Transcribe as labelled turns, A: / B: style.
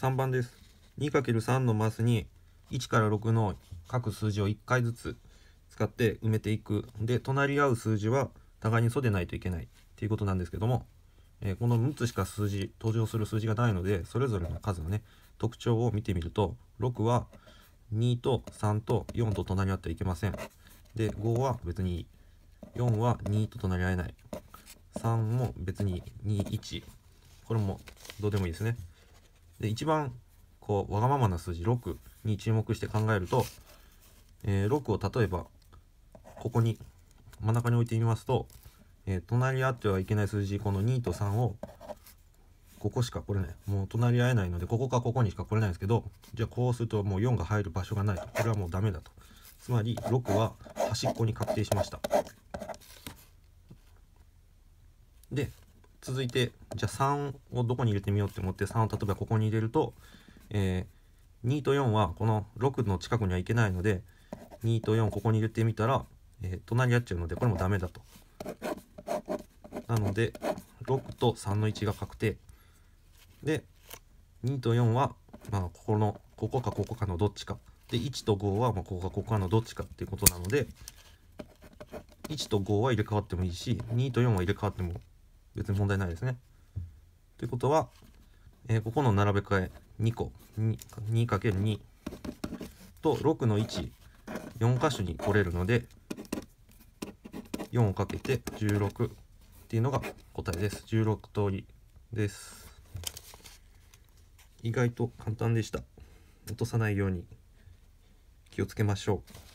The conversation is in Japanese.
A: 3番です 2×3 のマスに1から6の各数字を1回ずつ使って埋めていくで隣り合う数字は互いに素でないといけないっていうことなんですけども、えー、この6つしか数字登場する数字がないのでそれぞれの数のね特徴を見てみると6は2と3と4と隣り合ってはいけませんで5は別に4は2と隣り合えない3も別に21これもどうでもいいですねで一番こうわがままな数字6に注目して考えると、えー、6を例えばここに真ん中に置いてみますと、えー、隣り合ってはいけない数字この2と3をここしかこれないもう隣り合えないのでここかここにしか来れないんですけどじゃあこうするともう4が入る場所がないとこれはもうダメだとつまり6は端っこに確定しましたで続いてじゃあ3をどこに入れてみようって思って3を例えばここに入れると、えー、2と4はこの6の近くにはいけないので2と4ここに入れてみたら、えー、隣り合っちゃうのでこれもダメだと。なので6と3の1が確定。で2と4は、まあ、ここのここかここかのどっちか。で1と5はまあここかここかのどっちかっていうことなので1と5は入れ替わってもいいし2と4は入れ替わっても別に問題ないですね。ということは、えー、ここの並べ替え2個 2×2 と6の14箇所に取れるので4をかけて16っていうのが答えです16通りです意外と簡単でした落とさないように気をつけましょう